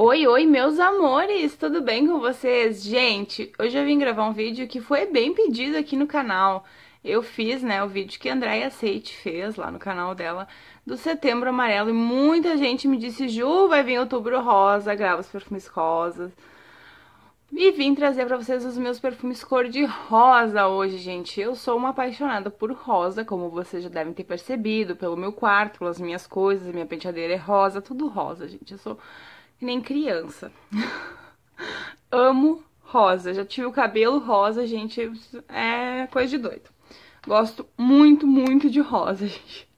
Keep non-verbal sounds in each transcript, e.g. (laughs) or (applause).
Oi, oi, meus amores! Tudo bem com vocês? Gente, hoje eu vim gravar um vídeo que foi bem pedido aqui no canal. Eu fiz, né, o vídeo que a Andréia Seite fez lá no canal dela do Setembro Amarelo e muita gente me disse, Ju, vai vir Outubro Rosa, grava os perfumes rosas. E vim trazer pra vocês os meus perfumes cor de rosa hoje, gente. Eu sou uma apaixonada por rosa, como vocês já devem ter percebido, pelo meu quarto, pelas minhas coisas, minha penteadeira é rosa, tudo rosa, gente. Eu sou nem criança. Amo rosa. Já tive o cabelo rosa, gente. É coisa de doido. Gosto muito, muito de rosa, (laughs) gente.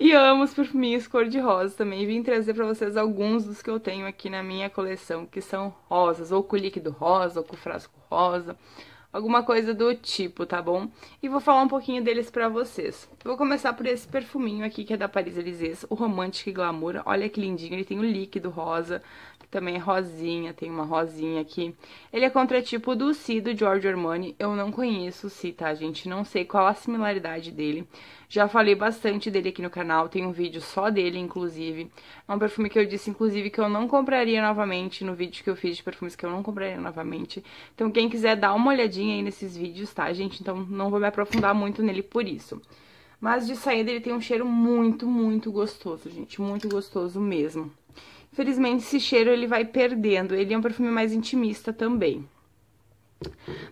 E amo os perfuminhos cor-de-rosa também. Vim trazer pra vocês alguns dos que eu tenho aqui na minha coleção, que são rosas. Ou com líquido rosa, ou com frasco rosa alguma coisa do tipo, tá bom? E vou falar um pouquinho deles pra vocês. Vou começar por esse perfuminho aqui, que é da Paris Elysées, o Romantic Glamour. Olha que lindinho, ele tem o um líquido rosa, que também é rosinha, tem uma rosinha aqui. Ele é contratipo do Si, do Giorgio Armani. Eu não conheço o Si, tá, gente? Não sei qual a similaridade dele. Já falei bastante dele aqui no canal, tem um vídeo só dele, inclusive. É um perfume que eu disse, inclusive, que eu não compraria novamente, no vídeo que eu fiz de perfumes que eu não compraria novamente. Então quem quiser dar uma olhadinha aí nesses vídeos, tá, gente? Então não vou me aprofundar muito nele por isso. Mas de saída ele tem um cheiro muito, muito gostoso, gente. Muito gostoso mesmo. Infelizmente esse cheiro ele vai perdendo. Ele é um perfume mais intimista também.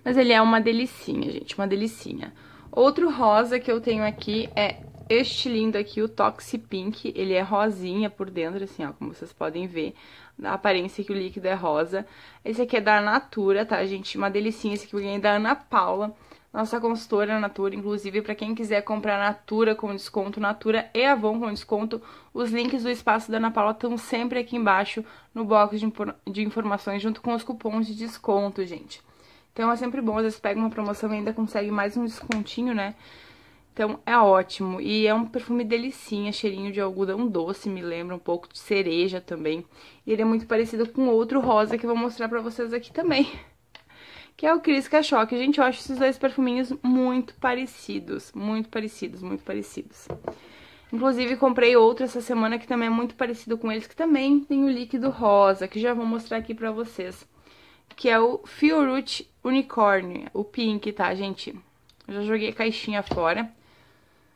Mas ele é uma delicinha, gente. Uma delicinha. Outro rosa que eu tenho aqui é este lindo aqui, o Toxi Pink. Ele é rosinha por dentro, assim, ó, como vocês podem ver. A aparência que o líquido é rosa. Esse aqui é da Natura, tá, gente? Uma delicinha. Esse aqui eu ganhei da Ana Paula nossa consultora Natura, inclusive para quem quiser comprar Natura com desconto, Natura e Avon com desconto, os links do espaço da Ana Paula estão sempre aqui embaixo no box de, de informações junto com os cupons de desconto, gente. Então é sempre bom, às vezes pega uma promoção e ainda consegue mais um descontinho, né? Então é ótimo. E é um perfume delicinha, cheirinho de algodão doce, me lembra um pouco de cereja também. E ele é muito parecido com outro rosa que eu vou mostrar pra vocês aqui também. (laughs) Que é o Cris Cachoque. Gente, eu acho esses dois perfuminhos muito parecidos. Muito parecidos, muito parecidos. Inclusive, comprei outro essa semana que também é muito parecido com eles, que também tem o líquido rosa, que já vou mostrar aqui pra vocês que é o Fiorut Unicorn, o pink, tá, gente? Eu já joguei a caixinha fora.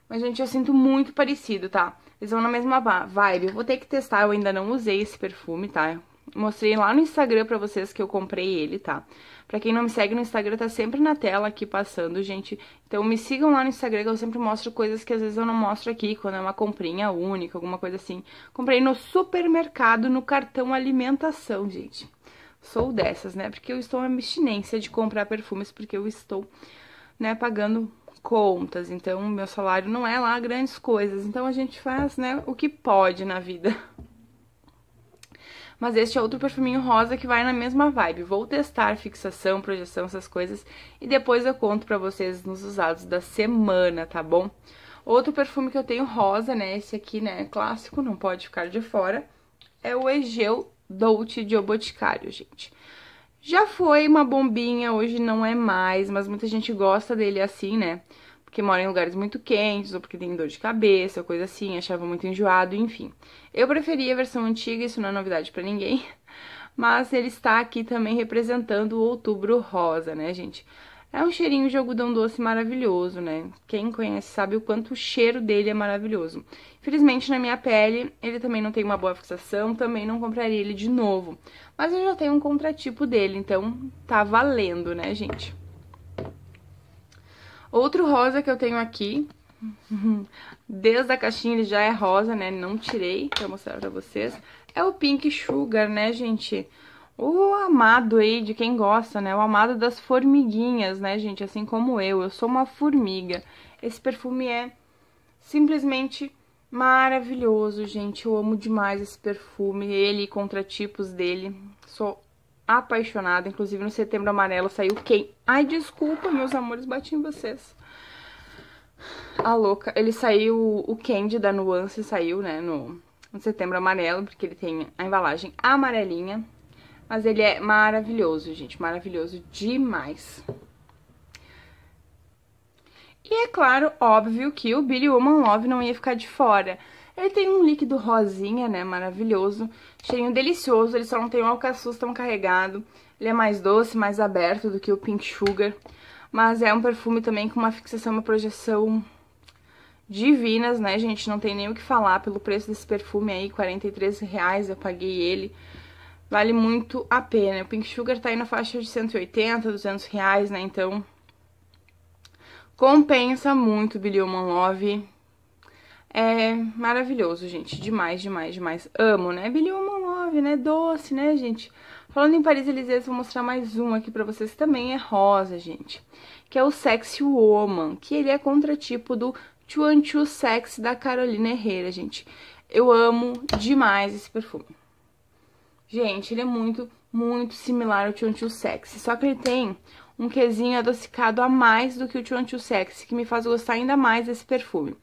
Mas, gente, eu sinto muito parecido, tá? Eles vão na mesma vibe. Eu vou ter que testar, eu ainda não usei esse perfume, tá? Mostrei lá no Instagram pra vocês que eu comprei ele, tá? Pra quem não me segue no Instagram, tá sempre na tela aqui passando, gente. Então me sigam lá no Instagram que eu sempre mostro coisas que às vezes eu não mostro aqui, quando é uma comprinha única, alguma coisa assim. Comprei no supermercado, no cartão alimentação, gente sou dessas, né? Porque eu estou em abstinência de comprar perfumes, porque eu estou, né, pagando contas. Então, meu salário não é lá grandes coisas. Então, a gente faz, né, o que pode na vida. Mas este é outro perfuminho rosa que vai na mesma vibe. Vou testar fixação, projeção, essas coisas. E depois eu conto pra vocês nos usados da semana, tá bom? Outro perfume que eu tenho rosa, né? Esse aqui, né? Clássico, não pode ficar de fora. É o Egeu Dolce de O Boticário, gente. Já foi uma bombinha, hoje não é mais, mas muita gente gosta dele assim, né? Porque mora em lugares muito quentes, ou porque tem dor de cabeça, ou coisa assim, achava muito enjoado, enfim. Eu preferia a versão antiga, isso não é novidade para ninguém. (laughs) Mas ele está aqui também representando o outubro rosa, né, gente? É um cheirinho de algodão doce maravilhoso, né? Quem conhece sabe o quanto o cheiro dele é maravilhoso. Infelizmente, na minha pele, ele também não tem uma boa fixação, também não compraria ele de novo. Mas eu já tenho um contratipo dele, então tá valendo, né, gente? Outro rosa que eu tenho aqui, (laughs) desde a caixinha ele já é rosa, né? Não tirei pra mostrar pra vocês. É o Pink Sugar, né, gente? O amado aí de quem gosta, né? O amado das formiguinhas, né, gente? Assim como eu, eu sou uma formiga. Esse perfume é simplesmente maravilhoso, gente. Eu amo demais esse perfume, ele e contratipos dele. Sou apaixonada. Inclusive, no Setembro Amarelo saiu quem? Ai, desculpa, meus amores, bati em vocês. A louca. Ele saiu, o Candy da Nuance saiu, né, no, no Setembro Amarelo, porque ele tem a embalagem amarelinha. Mas ele é maravilhoso, gente, maravilhoso demais. E é claro, óbvio que o Billy Woman Love não ia ficar de fora. Ele tem um líquido rosinha, né, maravilhoso, cheirinho delicioso, ele só não tem um alcaçuz tão carregado. Ele é mais doce, mais aberto do que o Pink Sugar, mas é um perfume também com uma fixação, uma projeção divinas, né, gente? Não tem nem o que falar pelo preço desse perfume aí, R$ reais eu paguei ele vale muito a pena. O Pink Sugar tá aí na faixa de 180, 200 reais, né? Então, compensa muito o Billy Woman Love. É maravilhoso, gente. Demais, demais, demais. Amo, né? Billy Woman Love, né? Doce, né, gente? Falando em Paris Elysées, vou mostrar mais um aqui pra vocês, que também é rosa, gente. Que é o Sexy Woman, que ele é contratipo do Chuanchu Sexy da Carolina Herrera, gente. Eu amo demais esse perfume. Gente, ele é muito, muito similar ao Chonchu Sexy, só que ele tem um quezinho adocicado a mais do que o Chonchu Sexy, que me faz gostar ainda mais desse perfume.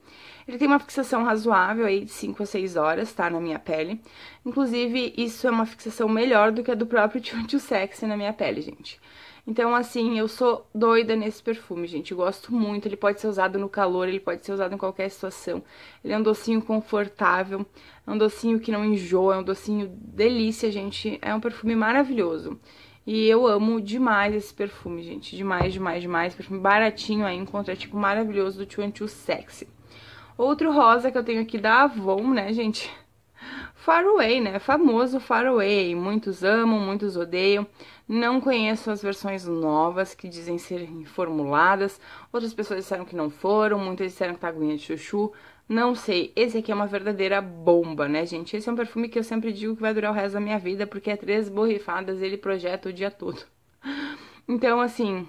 Ele tem uma fixação razoável aí de 5 a 6 horas, tá? Na minha pele. Inclusive, isso é uma fixação melhor do que a do próprio (laughs) Tio Sexy na minha pele, gente. Então, assim, eu sou doida nesse perfume, gente. Eu gosto muito. Ele pode ser usado no calor, ele pode ser usado em qualquer situação. Ele é um docinho confortável, é um docinho que não enjoa, é um docinho delícia, gente. É um perfume maravilhoso. E eu amo demais esse perfume, gente. Demais, demais, demais. Perfume baratinho aí, um tipo, maravilhoso do 212 Sexy. Outro rosa que eu tenho aqui da Avon, né, gente? Faraway, né? Famoso Faraway. Muitos amam, muitos odeiam. Não conheço as versões novas que dizem serem formuladas. Outras pessoas disseram que não foram, muitas disseram que tá aguinha de chuchu. Não sei. Esse aqui é uma verdadeira bomba, né, gente? Esse é um perfume que eu sempre digo que vai durar o resto da minha vida, porque é três borrifadas ele projeta o dia todo. Então, assim,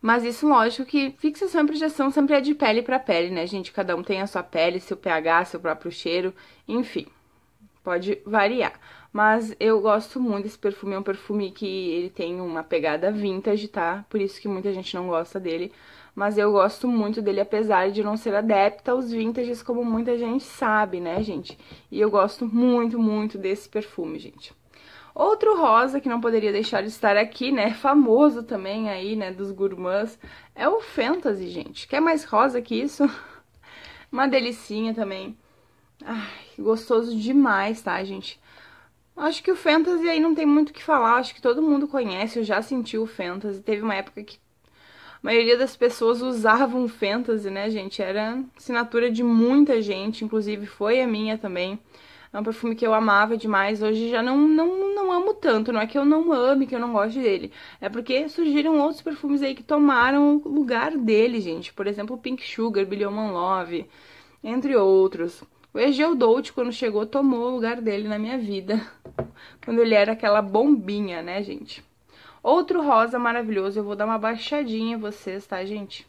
mas isso, lógico, que fixação e projeção sempre é de pele para pele, né, gente? Cada um tem a sua pele, seu pH, seu próprio cheiro, enfim. Pode variar. Mas eu gosto muito desse perfume, é um perfume que ele tem uma pegada vintage, tá? Por isso que muita gente não gosta dele. Mas eu gosto muito dele, apesar de não ser adepta aos vintages, como muita gente sabe, né, gente? E eu gosto muito, muito desse perfume, gente. Outro rosa que não poderia deixar de estar aqui, né, famoso também aí, né, dos gourmands, é o Fantasy, gente. Quer mais rosa que isso? (laughs) Uma delicinha também. Ai, gostoso demais, tá, gente? Acho que o Fantasy aí não tem muito o que falar, acho que todo mundo conhece, eu já senti o Fantasy. Teve uma época que a maioria das pessoas usavam o Fantasy, né, gente? Era assinatura de muita gente, inclusive foi a minha também. É um perfume que eu amava demais, hoje já não, não, não amo tanto, não é que eu não ame, que eu não goste dele. É porque surgiram outros perfumes aí que tomaram o lugar dele, gente. Por exemplo, Pink Sugar, Billion Love, entre outros. O Egeu Dolce, quando chegou, tomou o lugar dele na minha vida. (laughs) Quando ele era aquela bombinha, né, gente? Outro rosa maravilhoso, eu vou dar uma baixadinha em vocês, tá, gente?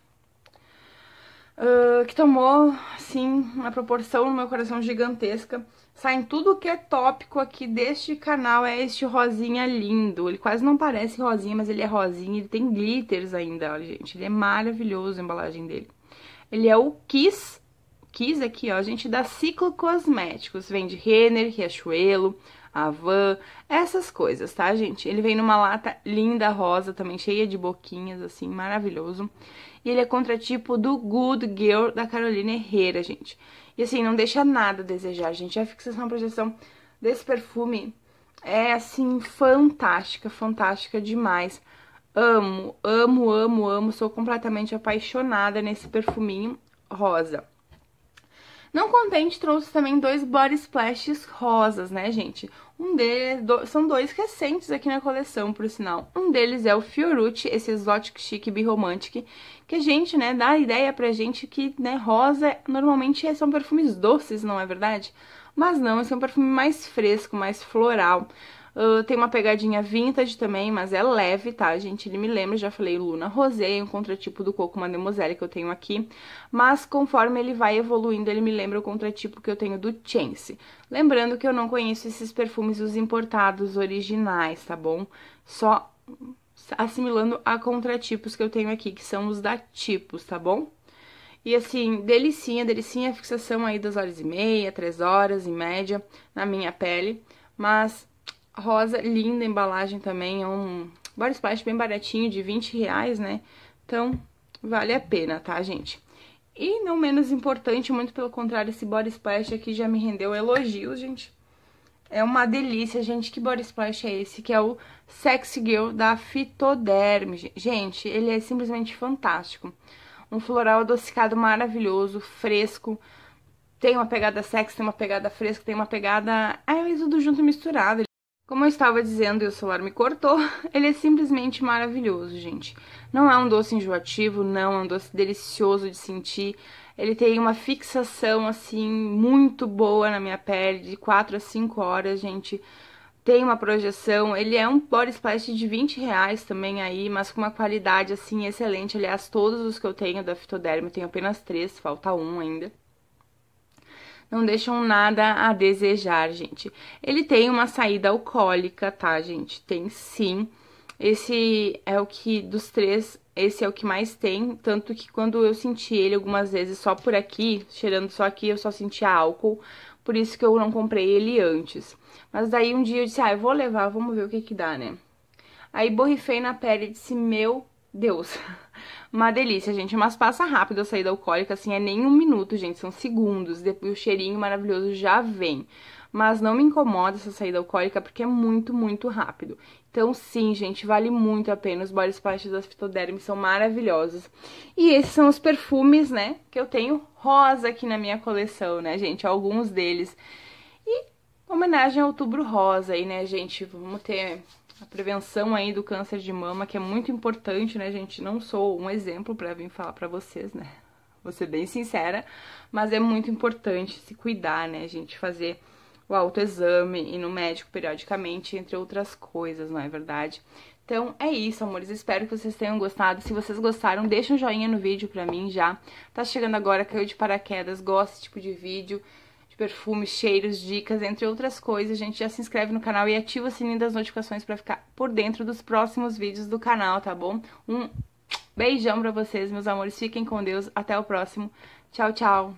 Uh, que tomou, assim, uma proporção no meu coração gigantesca, Sai tudo que é tópico aqui deste canal, é este rosinha lindo. Ele quase não parece rosinha, mas ele é rosinha, ele tem glitters ainda, olha, gente. Ele é maravilhoso a embalagem dele. Ele é o Kiss, Kiss aqui, ó, gente, da Ciclo Cosméticos. Vende Renner, Riachuelo, Avan, essas coisas, tá, gente? Ele vem numa lata linda rosa também, cheia de boquinhas, assim, maravilhoso. E ele é contratipo do Good Girl da Carolina Herrera, gente. E assim, não deixa nada a desejar, gente. A fixação e projeção desse perfume é assim fantástica, fantástica demais. Amo, amo, amo, amo. Sou completamente apaixonada nesse perfuminho rosa. Não contente, trouxe também dois body splashes rosas, né, gente? Um deles, do, são dois recentes aqui na coleção, por sinal. Um deles é o Fiorucci, esse exotic chic biromantic, que a gente, né, dá a ideia pra gente que, né, rosa normalmente são perfumes doces, não é verdade? Mas não, esse é um perfume mais fresco, mais floral. Uh, tem uma pegadinha vintage também, mas é leve, tá, gente? Ele me lembra, já falei, Luna Rosé, um contratipo do Coco Mademoiselle que eu tenho aqui. Mas conforme ele vai evoluindo, ele me lembra o contratipo que eu tenho do Chance. Lembrando que eu não conheço esses perfumes, os importados originais, tá bom? Só assimilando a contratipos que eu tenho aqui, que são os da Tipos, tá bom? E assim, delicinha, delicinha a fixação aí das horas e meia, três horas em média na minha pele, mas rosa, linda embalagem também, é um body splash bem baratinho, de 20 reais, né? Então, vale a pena, tá, gente? E não menos importante, muito pelo contrário, esse body splash aqui já me rendeu elogios, gente. É uma delícia, gente. Que body splash é esse? Que é o Sexy Girl da Fitoderm. Gente, ele é simplesmente fantástico. Um floral adocicado maravilhoso, fresco. Tem uma pegada sexy, tem uma pegada fresca, tem uma pegada... Ah, é tudo junto misturado. Como eu estava dizendo e o celular me cortou, (laughs) ele é simplesmente maravilhoso, gente. Não é um doce enjoativo, não, é um doce delicioso de sentir. Ele tem uma fixação, assim, muito boa na minha pele, de 4 a 5 horas, gente. Tem uma projeção, ele é um body splash de 20 reais também aí, mas com uma qualidade, assim, excelente. Aliás, todos os que eu tenho da Fitoderm, eu tenho apenas três, falta um ainda não deixam nada a desejar, gente. Ele tem uma saída alcoólica, tá, gente? Tem sim. Esse é o que dos três, esse é o que mais tem, tanto que quando eu senti ele algumas vezes só por aqui, cheirando só aqui, eu só sentia álcool, por isso que eu não comprei ele antes. Mas daí um dia eu disse, ah, eu vou levar, vamos ver o que que dá, né? Aí borrifei na pele e disse, meu Deus, (laughs) Uma delícia, gente. Mas passa rápido a saída alcoólica, assim, é nem um minuto, gente. São segundos. Depois o cheirinho maravilhoso já vem. Mas não me incomoda essa saída alcoólica porque é muito, muito rápido. Então, sim, gente, vale muito a pena. Os body splash das Fitoderm são maravilhosos. E esses são os perfumes, né? Que eu tenho rosa aqui na minha coleção, né, gente? Alguns deles. E homenagem ao Outubro Rosa aí, né, gente? Vamos ter a prevenção aí do câncer de mama, que é muito importante, né, gente? Não sou um exemplo para vir falar para vocês, né? Vou ser bem sincera, mas é muito importante se cuidar, né, gente? Fazer o autoexame, ir no médico periodicamente, entre outras coisas, não é verdade? Então é isso, amores. Espero que vocês tenham gostado. Se vocês gostaram, deixa um joinha no vídeo pra mim já. Tá chegando agora, caiu de paraquedas, gosta desse tipo de vídeo perfumes, cheiros, dicas, entre outras coisas. A gente já se inscreve no canal e ativa o sininho das notificações para ficar por dentro dos próximos vídeos do canal, tá bom? Um beijão para vocês, meus amores. Fiquem com Deus. Até o próximo. Tchau, tchau.